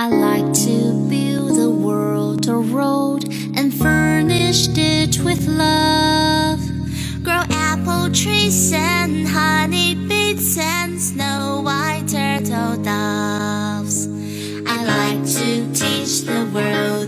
I like to build the world a road and furnish it with love. Grow apple trees and honey bees and snow white turtle doves. I like to teach the world